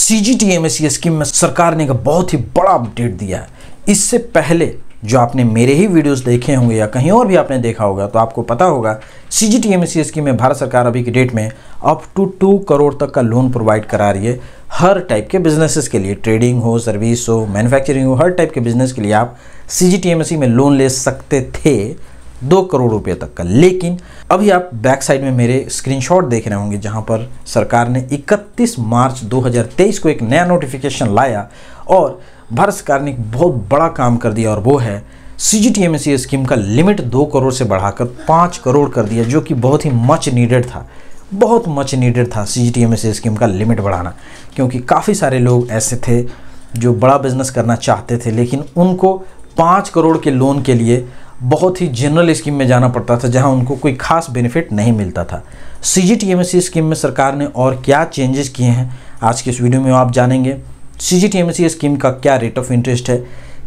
सी G T M S C scheme में सरकार ने एक बहुत ही बड़ा अपडेट दिया है इससे पहले जो आपने मेरे ही वीडियोस देखे होंगे या कहीं और भी आपने देखा होगा तो आपको पता होगा C G T M S C scheme में भारत सरकार अभी की डेट में अप टू टू करोड़ तक का लोन प्रोवाइड करा रही है हर टाइप के बिजनेसेस के लिए ट्रेडिंग हो सर्विस हो मैन्युफैक्चरिंग हो हर टाइप के बिजनेस के लिए आप C G T M S C में लोन ले सकते थे दो करोड़ रुपए तक का लेकिन अभी आप बैक साइड में मेरे स्क्रीनशॉट देख रहे होंगे जहां पर सरकार ने 31 मार्च 2023 को एक नया नोटिफिकेशन लाया और भारत सरकार ने एक बहुत बड़ा काम कर दिया और वो है C G T M S scheme का लिमिट दो करोड़ से बढ़ाकर पाँच करोड़ कर दिया जो कि बहुत ही मच नीडेड था बहुत मच नीडेड था C G T M S scheme का लिमिट बढ़ाना क्योंकि काफ़ी सारे लोग ऐसे थे जो बड़ा बिजनेस करना चाहते थे लेकिन उनको पाँच करोड़ के लोन के लिए बहुत ही जनरल स्कीम में जाना पड़ता था जहां उनको कोई खास बेनिफिट नहीं मिलता था सी जी स्कीम में सरकार ने और क्या चेंजेस किए हैं आज के इस वीडियो में आप जानेंगे सी जी स्कीम का क्या रेट ऑफ इंटरेस्ट है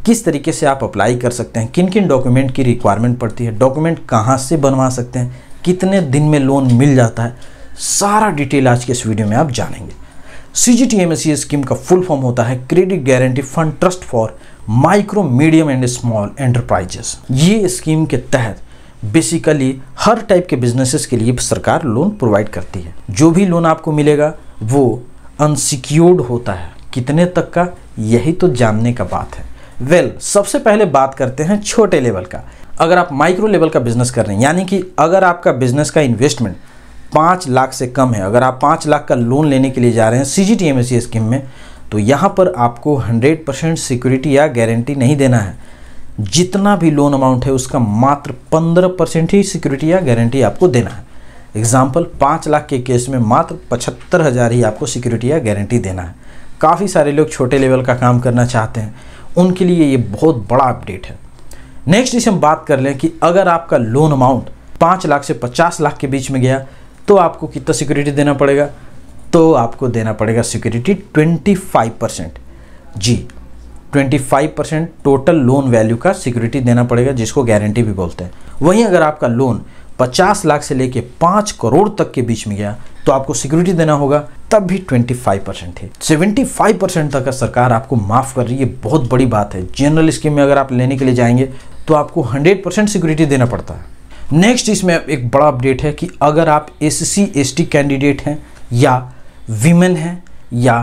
किस तरीके से आप अप्लाई कर सकते हैं किन किन डॉक्यूमेंट की रिक्वायरमेंट पड़ती है डॉक्यूमेंट कहाँ से बनवा सकते हैं कितने दिन में लोन मिल जाता है सारा डिटेल आज के इस वीडियो में आप जानेंगे सी जी टी स्कीम का फुल फॉर्म होता है credit guarantee fund trust for micro medium and small enterprises ये स्कीम के तहत बेसिकली हर टाइप के बिजनेसेस के लिए सरकार लोन प्रोवाइड करती है जो भी लोन आपको मिलेगा वो अनसिक्योर्ड होता है कितने तक का यही तो जानने का बात है वेल well, सबसे पहले बात करते हैं छोटे लेवल का अगर आप माइक्रो लेवल का बिजनेस कर रहे हैं यानी कि अगर आपका बिजनेस का इन्वेस्टमेंट पाँच लाख से कम है अगर आप पाँच लाख का लोन लेने के लिए जा रहे हैं सी जी स्कीम में तो यहाँ पर आपको हंड्रेड परसेंट सिक्योरिटी या गारंटी नहीं देना है जितना भी लोन अमाउंट है उसका मात्र पंद्रह परसेंट ही सिक्योरिटी या गारंटी आपको देना है एग्जाम्पल पाँच लाख के केस में मात्र पचहत्तर हज़ार ही आपको सिक्योरिटी या गारंटी देना है काफ़ी सारे लोग छोटे लेवल का काम करना चाहते हैं उनके लिए ये बहुत बड़ा अपडेट है नेक्स्ट इसे हम बात कर लें कि अगर आपका लोन अमाउंट पाँच लाख से पचास लाख के बीच में गया तो आपको कितना सिक्योरिटी देना पड़ेगा तो आपको देना पड़ेगा सिक्योरिटी 25 परसेंट जी 25 परसेंट टोटल लोन वैल्यू का सिक्योरिटी देना पड़ेगा जिसको गारंटी भी बोलते हैं वहीं अगर आपका लोन 50 लाख से लेके 5 करोड़ तक के बीच में गया तो आपको सिक्योरिटी देना होगा तब भी 25 परसेंट है फाइव परसेंट तक का सरकार आपको माफ़ कर रही है बहुत बड़ी बात है जनरल स्कीम में अगर आप लेने के लिए जाएंगे तो आपको 100 परसेंट सिक्योरिटी देना पड़ता है नेक्स्ट इसमें एक बड़ा अपडेट है कि अगर आप एस सी कैंडिडेट हैं या वीमेन हैं या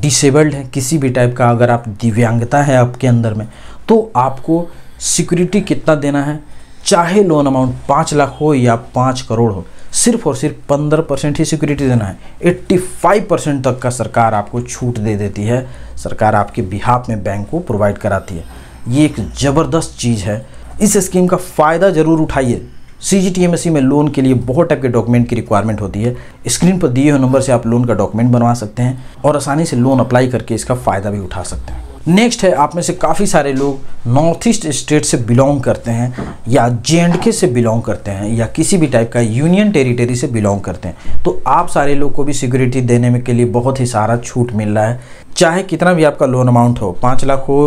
डिसेबल्ड हैं किसी भी टाइप का अगर आप दिव्यांगता है आपके अंदर में तो आपको सिक्योरिटी कितना देना है चाहे लोन अमाउंट पाँच लाख हो या पाँच करोड़ हो सिर्फ और सिर्फ पंद्रह परसेंट ही सिक्योरिटी देना है एट्टी फाइव परसेंट तक का सरकार आपको छूट दे देती है सरकार आपके बिहाफ में बैंक को प्रोवाइड कराती है ये एक ज़बरदस्त चीज़ है इस स्कीम का फ़ायदा ज़रूर उठाइए सी में लोन के लिए बहुत टाइप के डॉक्यूमेंट की रिक्वायरमेंट होती है स्क्रीन पर दिए हुए नंबर से आप लोन का डॉक्यूमेंट बनवा सकते हैं और आसानी से लोन अप्लाई करके इसका फ़ायदा भी उठा सकते हैं नेक्स्ट है आप में से काफ़ी सारे लोग नॉर्थ ईस्ट स्टेट से बिलोंग करते हैं या जे से बिलोंग करते हैं या किसी भी टाइप का यूनियन टेरिटरी से बिलोंग करते हैं तो आप सारे लोग को भी सिक्योरिटी देने में के लिए बहुत ही सारा छूट मिल रहा है चाहे कितना भी आपका लोन अमाउंट हो पाँच लाख हो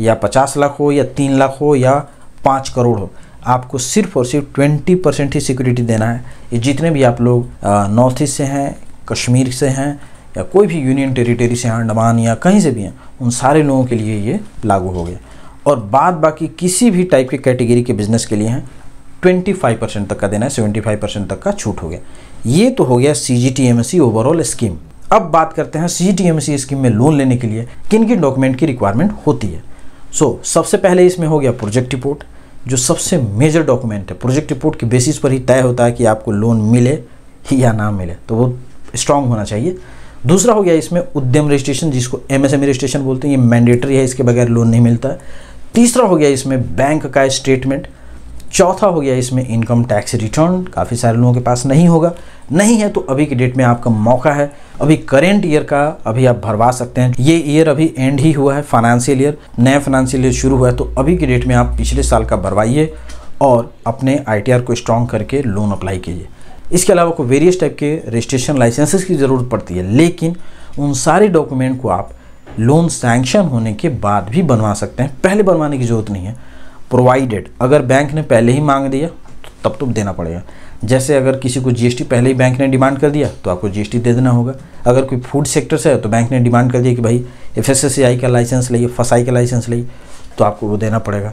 या पचास लाख हो या तीन लाख हो या पाँच करोड़ हो आपको सिर्फ और सिर्फ ट्वेंटी परसेंट ही सिक्योरिटी देना है ये जितने भी आप लोग नॉर्थ ईस्ट से हैं कश्मीर से हैं या कोई भी यूनियन टेरिटरी से हैं अंडमान या कहीं से भी हैं उन सारे लोगों के लिए ये लागू हो गया और बाद बाकी किसी भी टाइप के कैटेगरी के बिजनेस के लिए हैं 25 परसेंट तक का देना है 75 परसेंट तक का छूट हो गया ये तो हो गया C G T M C overall scheme अब बात करते हैं C G T M C scheme में लोन लेने के लिए किन किन डॉक्यूमेंट की रिक्वायरमेंट होती है सो so, सबसे पहले इसमें हो गया प्रोजेक्ट रिपोर्ट जो सबसे मेजर डॉक्यूमेंट है प्रोजेक्ट रिपोर्ट के बेसिस पर ही तय होता है कि आपको लोन मिले या ना मिले तो वो स्ट्रांग होना चाहिए दूसरा हो गया इसमें उद्यम रजिस्ट्रेशन जिसको एम एम रजिस्ट्रेशन बोलते हैं ये मैंडेटरी है इसके बगैर लोन नहीं मिलता है तीसरा हो गया इसमें बैंक का स्टेटमेंट चौथा हो गया इसमें इनकम टैक्स रिटर्न काफ़ी सारे लोगों के पास नहीं होगा नहीं है तो अभी की डेट में आपका मौका है अभी करेंट ईयर का अभी आप भरवा सकते हैं ये ईयर अभी एंड ही हुआ है फाइनेंशियल ईयर नया फाइनेंशियल ईयर शुरू हुआ है तो अभी की डेट में आप पिछले साल का भरवाइए और अपने आई को स्ट्रॉन्ग करके लोन अप्लाई कीजिए इसके अलावा को वेरियस टाइप के रजिस्ट्रेशन लाइसेंसेस की ज़रूरत पड़ती है लेकिन उन सारे डॉक्यूमेंट को आप लोन सैंक्शन होने के बाद भी बनवा सकते हैं पहले बनवाने की ज़रूरत नहीं है प्रोवाइडेड अगर बैंक ने पहले ही मांग दिया तो तब तो देना पड़ेगा जैसे अगर किसी को जीएसटी पहले ही बैंक ने डिमांड कर दिया तो आपको जीएसटी दे देना होगा अगर कोई फूड सेक्टर से है तो बैंक ने डिमांड कर दिया कि भाई एफ का लाइसेंस लिए फसाई का लाइसेंस लिए तो आपको वो देना पड़ेगा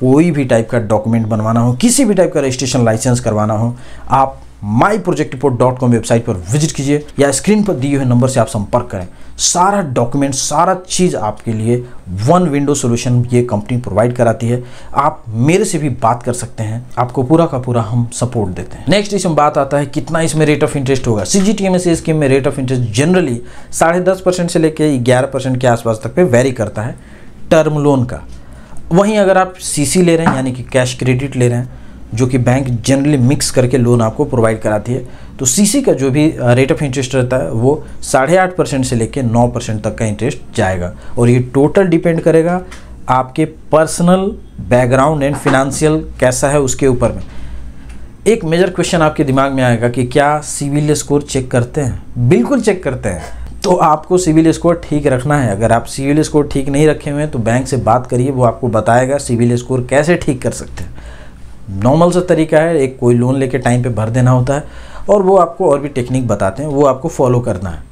कोई भी टाइप का डॉक्यूमेंट बनवाना हो किसी भी टाइप का रजिस्ट्रेशन लाइसेंस करवाना हो आप my project report dot com website पर विजिट कीजिए या स्क्रीन पर दिए हुए नंबर से आप संपर्क करें सारा डॉक्यूमेंट सारा चीज़ आपके लिए वन विंडो सोल्यूशन ये कंपनी प्रोवाइड कराती है आप मेरे से भी बात कर सकते हैं आपको पूरा का पूरा हम सपोर्ट देते हैं नेक्स्ट इसमें बात आता है कितना इसमें रेट ऑफ इंटरेस्ट होगा C G T M S scheme में रेट ऑफ इंटरेस्ट जनरली साढ़े दस परसेंट से लेकर ग्यारह परसेंट के आसपास तक पे वेरी करता है टर्म लोन का वहीं अगर आप सी ले रहे हैं यानी कि कैश क्रेडिट ले रहे हैं जो कि बैंक जनरली मिक्स करके लोन आपको प्रोवाइड कराती है तो सीसी का जो भी रेट ऑफ इंटरेस्ट रहता है वो साढ़े आठ परसेंट से लेकर नौ परसेंट तक का इंटरेस्ट जाएगा और ये टोटल डिपेंड करेगा आपके पर्सनल बैकग्राउंड एंड फिनंशियल कैसा है उसके ऊपर में एक मेजर क्वेश्चन आपके दिमाग में आएगा कि क्या सिविल स्कोर चेक करते हैं बिल्कुल चेक करते हैं तो आपको सिविल स्कोर ठीक रखना है अगर आप सिविल स्कोर ठीक नहीं रखे हुए हैं तो बैंक से बात करिए वो आपको बताएगा सिविल स्कोर कैसे ठीक कर सकते हैं नॉर्मल सा तरीका है एक कोई लोन लेके टाइम पे भर देना होता है और वो आपको और भी टेक्निक बताते हैं वो आपको फॉलो करना है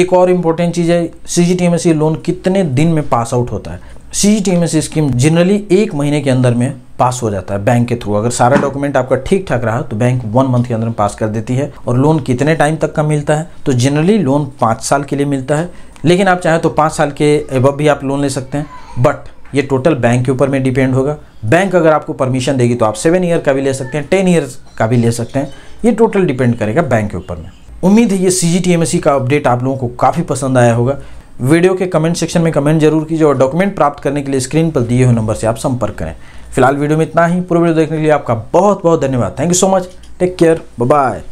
एक और इम्पोर्टेंट चीज़ है सी जी लोन कितने दिन में पास आउट होता है सी जी स्कीम जनरली एक महीने के अंदर में पास हो जाता है बैंक के थ्रू अगर सारा डॉक्यूमेंट आपका ठीक ठाक रहा तो बैंक वन मंथ के अंदर में पास कर देती है और लोन कितने टाइम तक का मिलता है तो जनरली लोन पाँच साल के लिए मिलता है लेकिन आप चाहें तो पाँच साल के अब भी आप लोन ले सकते हैं बट ये टोटल बैंक के ऊपर में डिपेंड होगा बैंक अगर आपको परमिशन देगी तो आप सेवन ईयर का भी ले सकते हैं टेन ईयर का भी ले सकते हैं ये टोटल डिपेंड करेगा बैंक के ऊपर में उम्मीद है ये सी जी का अपडेट आप लोगों को काफ़ी पसंद आया होगा वीडियो के कमेंट सेक्शन में कमेंट जरूर कीजिए और डॉक्यूमेंट प्राप्त करने के लिए स्क्रीन पर दिए हुए नंबर से आप संपर्क करें फिलहाल वीडियो में इतना ही पूरा वीडियो देखने के लिए आपका बहुत बहुत धन्यवाद thank you so much take care bye